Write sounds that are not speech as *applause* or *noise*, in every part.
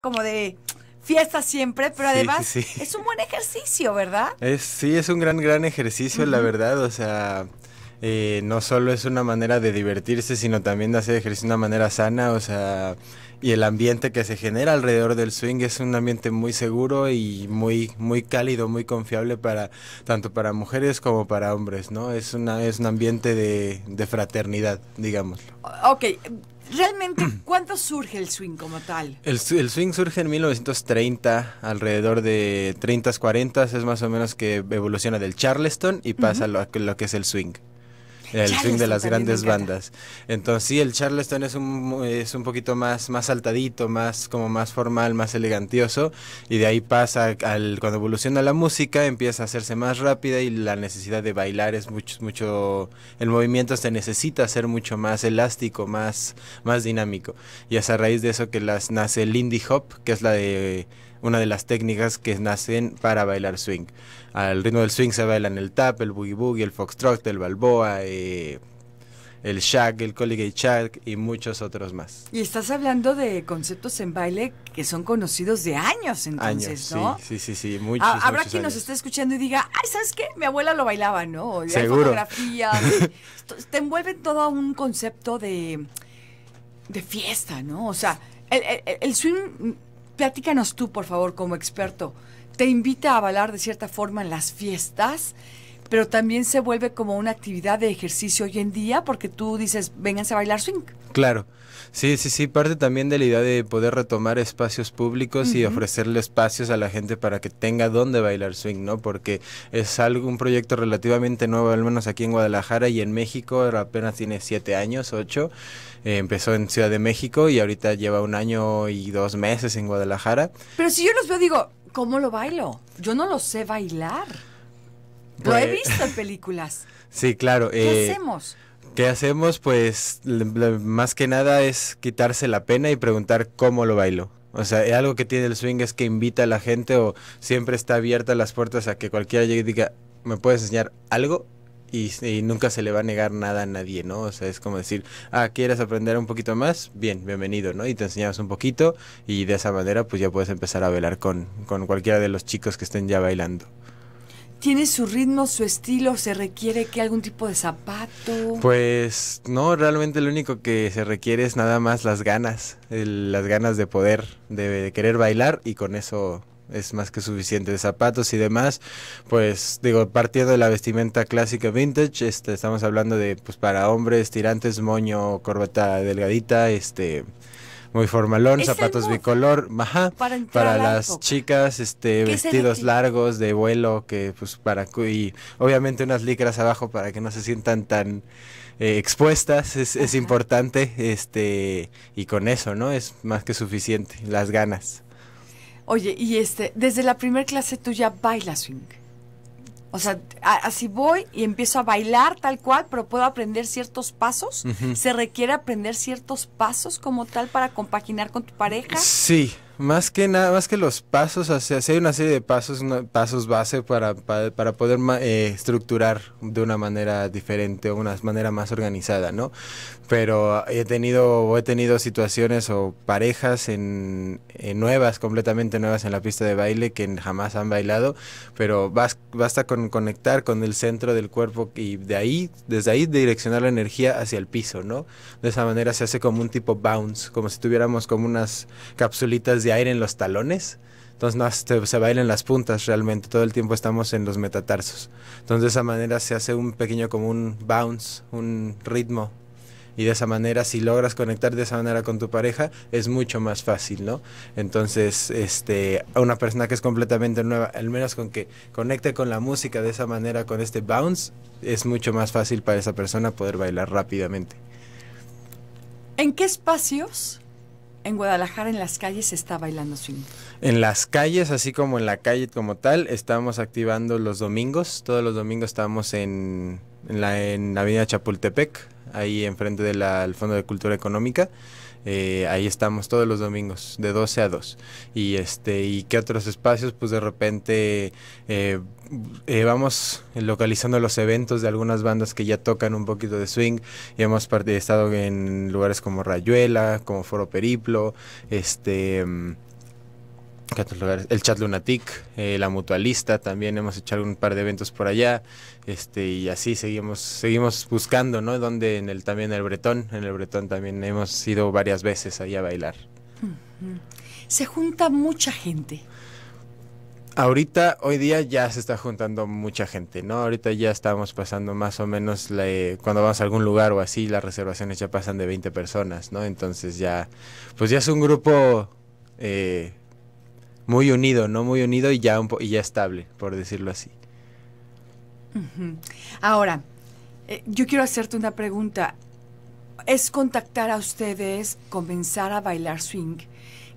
como de fiesta siempre, pero además es un buen ejercicio, ¿verdad? Es, sí, es un gran, gran ejercicio, la verdad, o sea... Eh, no solo es una manera de divertirse, sino también de hacer ejercicio de una manera sana, o sea, y el ambiente que se genera alrededor del swing es un ambiente muy seguro y muy, muy cálido, muy confiable para tanto para mujeres como para hombres, ¿no? Es, una, es un ambiente de, de fraternidad, digamos. Ok, realmente, *clears throat* ¿cuánto surge el swing como tal? El, swing surge en 1930, alrededor de 30s, 40s, es más o menos que evoluciona del charleston y pasa lo, que es el swing. El swing de las grandes bandas. Entonces sí, el Charleston es un, es un poquito más, más saltadito, más como más formal, más elegantioso y de ahí pasa al cuando evoluciona la música empieza a hacerse más rápida y la necesidad de bailar es mucho mucho el movimiento se necesita ser mucho más elástico, más más dinámico. Y es a raíz de eso que las nace el indie Hop, que es la de una de las técnicas que nacen para bailar swing. Al ritmo del swing se bailan el tap, el boogie boogie, el foxtrot, el balboa, eh, el shack, el colligate shack y muchos otros más. Y estás hablando de conceptos en baile que son conocidos de años, entonces, ¿no? Sí, sí, sí, sí ah, muchos, Habrá quien nos esté escuchando y diga, ay, ¿sabes qué? Mi abuela lo bailaba, ¿no? Seguro. fotografías. *laughs* te envuelve todo un concepto de, fiesta, ¿no? O sea, el, el swing platícanos tú, por favor, como experto, ¿te invita a avalar de cierta forma en las fiestas? pero también se vuelve como una actividad de ejercicio hoy en día porque tú dices, vénganse a bailar swing. Claro. Sí, sí, sí, parte también de la idea de poder retomar espacios públicos y ofrecerle espacios a la gente para que tenga dónde bailar swing, ¿no? Porque es algo, un proyecto relativamente nuevo, al menos aquí en Guadalajara y en México, apenas tiene siete años, ocho. Eh, empezó en Ciudad de México y ahorita lleva un año y dos meses en Guadalajara. Pero si yo los veo, digo, ¿cómo lo bailo? Yo no lo sé bailar. Lo he pues, visto en *laughs* películas. sí, claro. ¿Qué eh, hacemos? ¿Qué hacemos? Pues más que nada es quitarse la pena y preguntar cómo lo bailo. O sea, eh, algo que tiene el swing es que invita a la gente o siempre está abierta las puertas a que cualquiera llegue y diga, ¿me puedes enseñar algo? Y, nunca se le va a negar nada a nadie, ¿no? O sea, es como decir, ah, ¿quieres aprender un poquito más? Bien, bienvenido, ¿no? Y te enseñamos un poquito y de esa manera pues ya puedes empezar a bailar con, con cualquiera de los chicos que estén ya bailando tiene su ritmo, su estilo, se requiere que algún tipo de zapato. Pues no, realmente lo único que se requiere es nada más las ganas, las ganas de poder, de, querer bailar y con eso es más que suficiente de zapatos y demás. Pues digo, partiendo de la vestimenta clásica vintage, este, estamos hablando de pues para hombres tirantes, moño, corbata delgadita, este muy formalón, zapatos bicolor, ¿eh? ajá, para, las chicas, este, vestidos largos de vuelo, que pues para y obviamente unas licras abajo para que no se sientan tan eh, expuestas es, es, importante este y con eso no es más que suficiente las ganas oye y este desde la primera clase tú ya bailas swing o sea, así voy y empiezo a bailar tal cual, pero puedo aprender ciertos pasos. ¿Se requiere aprender ciertos pasos como tal para compaginar con tu pareja? Sí, más que nada, más que los pasos, hacia hay una serie de pasos, pasos base para, para, poder eh, estructurar de una manera diferente, o una manera más organizada, ¿no? Pero he tenido, he tenido situaciones o parejas en, nuevas, completamente nuevas en la pista de baile que jamás han bailado, pero basta con conectar con el centro del cuerpo y de ahí, desde ahí direccionar la energía hacia el piso, ¿no? De esa manera se hace como un tipo bounce, como si tuviéramos como unas capsulitas de aire en los talones. Entonces no, se, bailen bailan las puntas realmente, todo el tiempo estamos en los metatarsos. Entonces de esa manera se hace un pequeño como un bounce, un ritmo. Y de esa manera, si logras conectar de esa manera con tu pareja, es mucho más fácil, ¿no? Entonces, este, a una persona que es completamente nueva, al menos con que conecte con la música de esa manera, con este bounce, es mucho más fácil para esa persona poder bailar rápidamente. ¿En qué espacios en Guadalajara, en las calles, está bailando swing. En las calles, así como en la calle como tal, estamos activando los domingos. Todos los domingos estamos en, la en Avenida Chapultepec, ahí enfrente del Fondo de Cultura Económica. Eh, ahí estamos todos los domingos, de 12 a 2. Y este, y qué otros espacios, pues de repente eh, eh, vamos localizando los eventos de algunas bandas que ya tocan un poquito de swing y hemos estado en lugares como Rayuela, como Foro Periplo, este mm, el Chat Lunatic, eh, La Mutualista, también hemos hecho un par de eventos por allá, este, y así seguimos, seguimos buscando, ¿no? Donde en el, también el Bretón, en el Bretón también hemos ido varias veces ahí a bailar. Se junta mucha gente. Ahorita, hoy día ya se está juntando mucha gente, ¿no? Ahorita ya estamos pasando más o menos, eh, cuando vamos a algún lugar o así, las reservaciones ya pasan de 20 personas, ¿no? Entonces ya, pues ya es un grupo... Eh, muy unido, ¿no? Muy unido y ya, un y ya estable, por decirlo así. Ahora, eh, yo quiero hacerte una pregunta. Es contactar a ustedes, comenzar a bailar swing.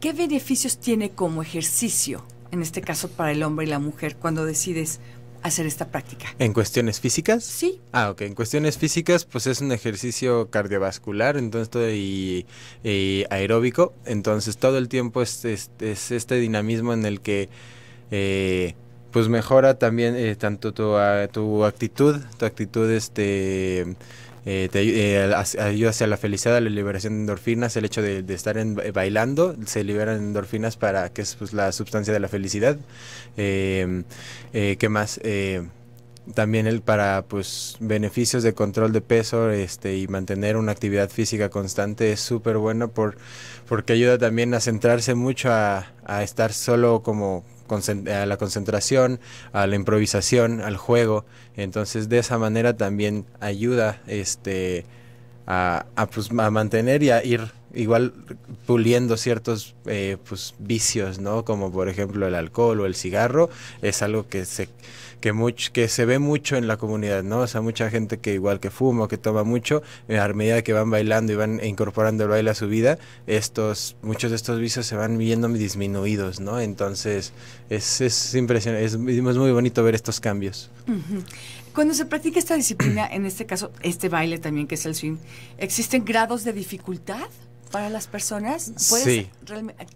¿Qué beneficios tiene como ejercicio, en este caso para el hombre y la mujer, cuando decides hacer esta práctica. ¿En cuestiones físicas? Sí. Ah, ok. En cuestiones físicas, pues es un ejercicio cardiovascular entonces y, aeróbico. Entonces todo el tiempo es, este dinamismo en el que... Eh, pues mejora también eh, tanto tu, ah, tu actitud, tu actitud este eh, te eh, ayuda hacia la felicidad, la liberación de endorfinas, el hecho de, estar eh, bailando, se liberan endorfinas para que es pues, la sustancia de la felicidad. Em, eh, ¿Qué más? también el para pues beneficios de control de peso este y mantener una actividad física constante es súper bueno por porque ayuda también a centrarse mucho a estar solo como a la concentración, a la improvisación, al juego. Entonces de esa manera también ayuda este, a, a pues, mantener y a ir igual puliendo ciertos eh, pues, vicios, ¿no? Como por ejemplo el alcohol o el cigarro, es algo que se, que, much, que se ve mucho en la comunidad, ¿no? O sea, mucha gente que igual que fuma o que toma mucho, eh, a medida que van bailando y van incorporando el baile a su vida, estos, muchos de estos vicios se van viendo disminuidos, ¿no? Entonces, es, es impresionante, es, muy bonito ver estos cambios. Cuando se practica esta disciplina, en este caso, este baile también que es el swing, ¿existen grados de dificultad? para las personas? Sí.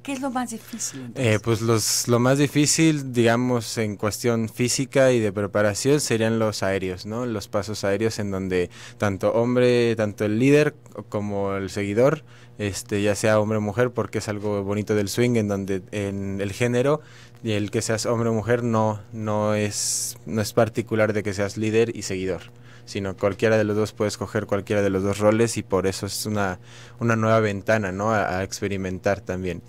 ¿Qué es lo más difícil? Eh, pues los, lo más difícil, digamos, en cuestión física y de preparación serían los aéreos, ¿no? Los pasos aéreos en donde tanto hombre, tanto el líder como el seguidor, este, ya sea hombre o mujer, porque es algo bonito del swing, en donde en el género, y el que seas hombre o mujer no, no, es, no es particular de que seas líder y seguidor sino cualquiera de los dos puede escoger cualquiera de los dos roles y por eso es una, una nueva ventana, ¿no? A, experimentar también.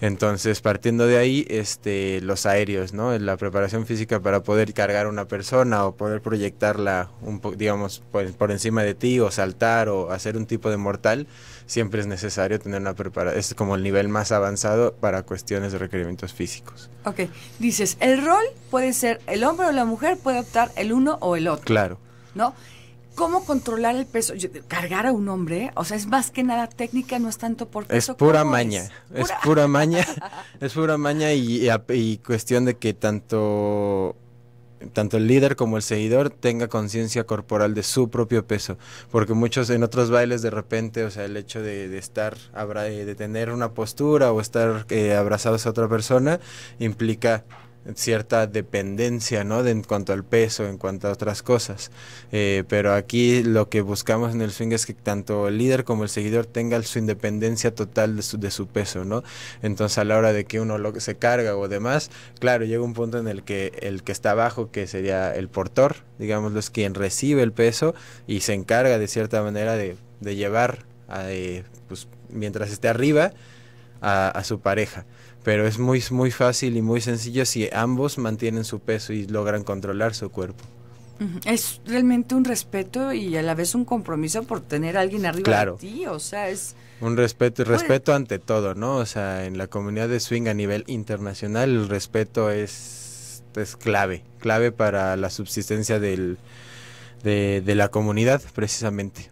Entonces, partiendo de ahí, este, los aéreos, ¿no? La preparación física para poder cargar una persona o poder proyectarla, un po, digamos, por, por, encima de ti o saltar o hacer un tipo de mortal, siempre es necesario tener una preparación, es como el nivel más avanzado para cuestiones de requerimientos físicos. Ok, dices, el rol puede ser el hombre o la mujer, puede optar el uno o el otro. Claro. ¿no? ¿Cómo controlar el peso? cargar a un hombre, o sea, es más que nada técnica, no es tanto por peso. *laughs* Es pura maña, es? ¿Pura? maña, es pura maña y, cuestión de que tanto, tanto el líder como el seguidor tenga conciencia corporal de su propio peso, porque muchos en otros bailes de repente, o sea, el hecho de, estar, eh, de tener una postura o estar eh, abrazados a otra persona implica cierta dependencia, ¿no? en cuanto al peso, en cuanto a otras cosas. Eh, pero aquí lo que buscamos en el swing es que tanto el líder como el seguidor tengan su independencia total de su, peso, ¿no? Entonces a la hora de que uno lo, se carga o demás, claro, llega un punto en el que el que está abajo, que sería el portor, digamos, es quien recibe el peso y se encarga de cierta manera de, llevar, eh, pues, mientras esté arriba, a su pareja pero es muy, muy fácil y muy sencillo si ambos mantienen su peso y logran controlar su cuerpo. Es realmente un respeto y a la vez un compromiso por tener a alguien arriba claro. de ti, o sea, es... Un respeto, respeto ante todo, ¿no? O sea, en la comunidad de swing a nivel internacional el respeto es, es clave, clave para la subsistencia de la comunidad, precisamente.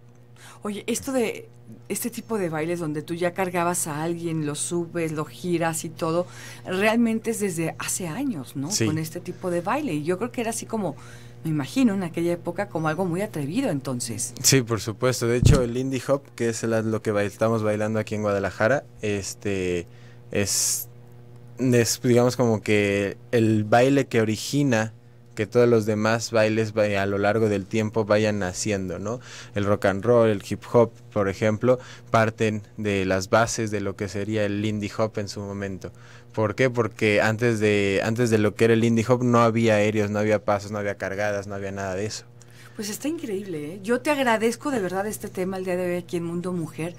Oye, esto de este tipo de bailes donde tú ya cargabas a alguien, lo subes, lo giras y todo, realmente es desde hace años, ¿no? Con este tipo de baile. Y yo creo que era así como, me imagino, en aquella época como algo muy atrevido entonces. Sí, por supuesto. De hecho, el Indie Hop, que es lo que estamos bailando aquí en Guadalajara, este es, digamos, como que el baile que origina que todos los demás bailes a lo largo del tiempo vayan naciendo, ¿no? El rock and roll, el hip hop, por ejemplo, parten de las bases de lo que sería el indie hop en su momento. ¿Por qué? Porque antes de, antes de lo que era el indie hop no había aéreos, no había pasos, no había cargadas, no había nada de eso. Pues está increíble, ¿eh? Yo te agradezco de verdad este tema el día de hoy aquí en Mundo Mujer.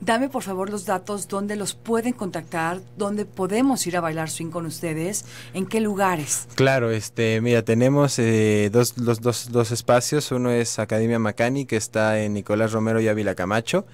Dame por favor los datos donde los pueden contactar, donde podemos ir a bailar swing con ustedes, en qué lugares. Claro, este, mira, tenemos eh, dos, dos, dos espacios. Uno es Academia Macani, que está en Nicolás Romero y Ávila Camacho.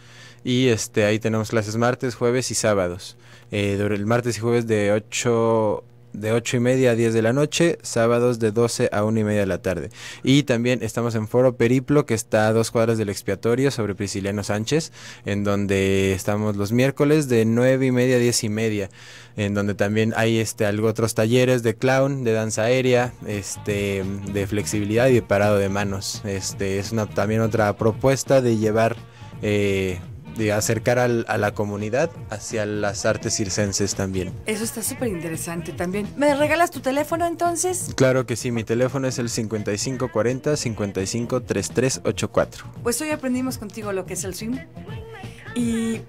Y este, ahí tenemos clases martes, jueves y sábados. Eh, el martes y jueves de 8 de 8 y media a 10 de la noche, sábados de 12 a 1 y media de la tarde. Y también estamos en Foro Periplo, que está a dos cuadras del expiatorio sobre Prisciliano Sánchez, en donde estamos los miércoles de 9 y media a 10 y media, en donde también hay este, algo, otros talleres de clown, de danza aérea, este, de flexibilidad y de parado de manos. Este, es una, también otra propuesta de llevar... Eh, de acercar a la comunidad hacia las artes circenses también. Eso está súper interesante también. ¿Me regalas tu teléfono entonces? Claro que sí, mi teléfono es el 5540-553384. Pues hoy aprendimos contigo lo que es el swim. Y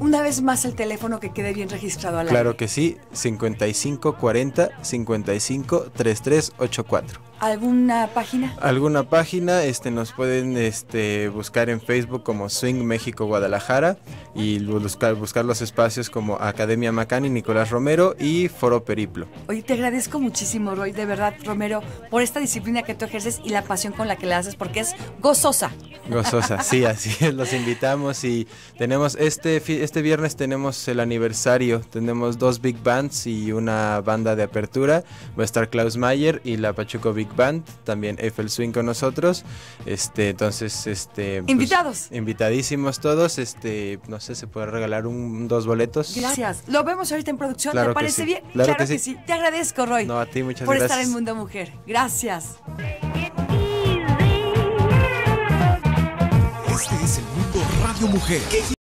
una vez más el teléfono que quede bien registrado al Claro que sí, 5540 553384 ¿Alguna página? Alguna página, este nos pueden este buscar en Facebook como Swing México Guadalajara y buscar, buscar los espacios como Academia Macani, Nicolás Romero y Foro Periplo. Oye, te agradezco muchísimo, Roy, de verdad, Romero, por esta disciplina que tú ejerces y la pasión con la que la haces, porque es gozosa. Gozosa, sí, *laughs* así es, los invitamos y tenemos este, este viernes tenemos el aniversario, tenemos dos big bands y una banda de apertura, va a estar Klaus Mayer y la Pachuco Big Band, también Eiffel Swing con nosotros. Este, entonces, este. Pues, invitados. Invitadísimos todos. Este, no sé, se puede regalar un, dos boletos. Gracias. Lo vemos ahorita en producción. ¿Te parece bien? Claro, que, sí. Te agradezco, Roy. No, a ti, muchas gracias. Por estar en Mundo Mujer. Gracias. Este es el Mundo Radio Mujer.